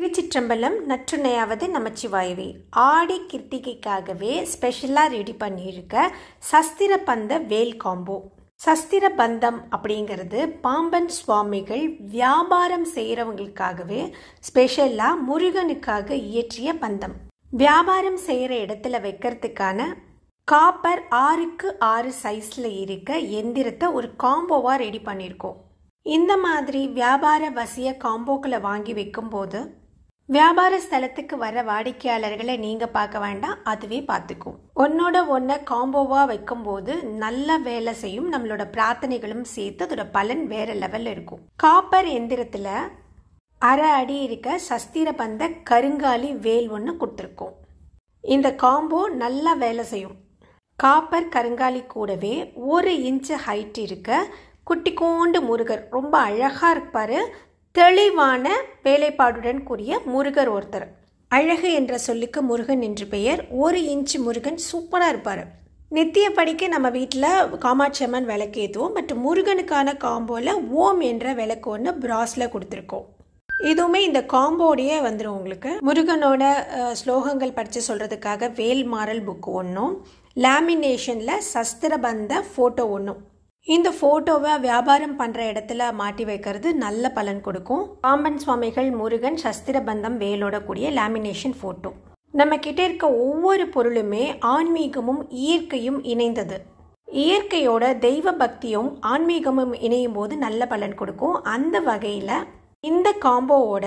திருச்சிற்றம்பலம் நற்றுணையாவது நமச்சிவாயுவே ஆடி கிருத்திகைக்காகவே ஸ்பெஷலாக ரெடி பண்ணியிருக்க சஸ்திர பந்த வேல் காம்போ சஸ்திர பந்தம் அப்படிங்கிறது பாம்பன் சுவாமிகள் வியாபாரம் செய்கிறவங்களுக்காகவே ஸ்பெஷலாக முருகனுக்காக இயற்றிய பந்தம் வியாபாரம் செய்கிற இடத்துல வைக்கிறதுக்கான காப்பர் ஆறுக்கு ஆறு சைஸில் இருக்க எந்திரத்தை ஒரு காம்போவாக ரெடி பண்ணியிருக்கோம் இந்த மாதிரி வியாபார வசிய காம்போக்களை வாங்கி வைக்கும்போது வியாபார ஸ்தலத்துக்கு வர வாடிக்கையாளர்களை நீங்கள் பார்க்க வேண்டாம் அதுவே பார்த்துக்கும் ஒன்னோட ஒன்றை காம்போவாக போது நல்ல வேலை செய்யும் நம்மளோட பிரார்த்தனைகளும் சேர்த்து அதோட பலன் வேற லெவலில் இருக்கும் காப்பர் எந்திரத்தில் அரை அடி இருக்க சஸ்திர பந்த கருங்காலி வேல் ஒன்று கொடுத்துருக்கோம் இந்த காம்போ நல்லா வேலை செய்யும் காப்பர் கருங்காலி கூடவே ஒரு இன்ச்சு ஹைட் இருக்க குட்டிக்கோண்டு முருகர் ரொம்ப அழகாக இருப்பார் தெளிவான வேலைப்பாடுடன் கூடிய முருகர் ஒருத்தர் அழகு என்ற சொல்லுக்கு முருகன் என்று பெயர் ஒரு இன்ச்சு முருகன் சூப்பராக இருப்பார் படிக்க நம்ம வீட்டில் காமாட்சி அம்மன் விளக்கு ஏற்றுவோம் மற்றும் முருகனுக்கான காம்போவில் ஓம் என்ற விளக்கு ஒன்று பிராஸில் கொடுத்துருக்கோம் இதுவுமே இந்த காம்போடையே வந்துடும் உங்களுக்கு முருகனோட ஸ்லோகங்கள் படித்து சொல்கிறதுக்காக வேல் மாறல் புக்கு ஒன்றும் லேமினேஷனில் சஸ்திரபந்த ஃபோட்டோ ஒன்றும் இந்த ஃபோட்டோவை வியாபாரம் பண்ணுற இடத்துல மாட்டி வைக்கிறது நல்ல பலன் கொடுக்கும் பாம்பன் சுவாமிகள் முருகன் சஸ்திரபந்தம் வேலோட கூடிய லேமினேஷன் ஃபோட்டோ நம்ம கிட்டே இருக்க ஒவ்வொரு பொருளுமே ஆன்மீகமும் இயற்கையும் இணைந்தது இயற்கையோட தெய்வ பக்தியும் ஆன்மீகமும் இணையும் போது நல்ல பலன் கொடுக்கும் அந்த வகையில் இந்த காம்போவோட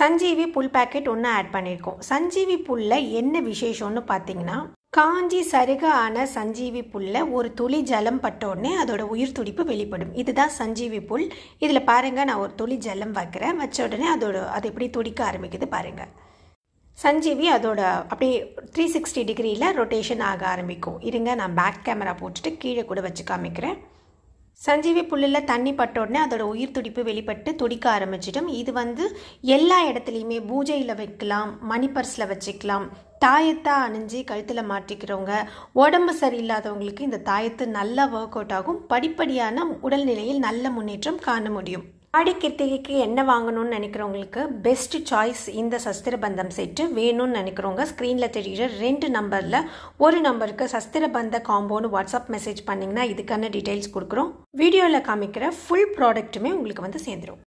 சஞ்சீவி புல் பேக்கெட் ஒன்று ஆட் பண்ணியிருக்கோம் சஞ்சீவி புல்ல என்ன விசேஷம்னு பார்த்தீங்கன்னா காஞ்சி சருக ஆன சஞ்சீவி புல்ல ஒரு துளி ஜலம் பட்டோடனே அதோட உயிர் துடிப்பு வெளிப்படும் இதுதான் சஞ்சீவி புல் இதில் பாருங்கள் நான் ஒரு துளி ஜலம் வைக்கிறேன் வச்ச உடனே அதோட அது எப்படி துடிக்க ஆரம்பிக்குது பாருங்கள் சஞ்சீவி அதோட அப்படியே த்ரீ சிக்ஸ்டி டிகிரியில் ரொட்டேஷன் ஆக ஆரம்பிக்கும் இருங்க நான் பேக் கேமரா போட்டுட்டு கீழே கூட வச்சு காமிக்கிறேன் சஞ்சீவி புல்லில் தண்ணி பட்ட உடனே அதோட உயிர் துடிப்பு வெளிப்பட்டு துடிக்க ஆரம்பிச்சிடும் இது வந்து எல்லா இடத்துலையுமே பூஜையில் வைக்கலாம் மணி பர்ஸில் வச்சுக்கலாம் தாயத்தை அணிஞ்சு கழுத்தில் மாட்டிக்கிறவங்க உடம்பு சரியில்லாதவங்களுக்கு இந்த தாயத்து நல்லா ஒர்க் அவுட் ஆகும் படிப்படியான உடல்நிலையில் நல்ல முன்னேற்றம் காண முடியும் ஆடி கிருத்திகைக்கு என்ன வாங்கணும்னு நினைக்கிறவங்களுக்கு பெஸ்ட் சாய்ஸ் இந்த சஸ்திரபந்தம் செட்டு வேணும்னு நினைக்கிறவங்க ஸ்க்ரீனில் தெரிகிற ரெண்டு நம்பரில் ஒரு நம்பருக்கு சஸ்திரபந்த காம்போன்னு வாட்ஸ்அப் மெசேஜ் பண்ணிங்கன்னா இதுக்கான டீட்டெயில்ஸ் கொடுக்குறோம் வீடியோவில் காமிக்கிற ஃபுல் ப்ராடக்ட்டுமே உங்களுக்கு வந்து சேர்ந்துடும்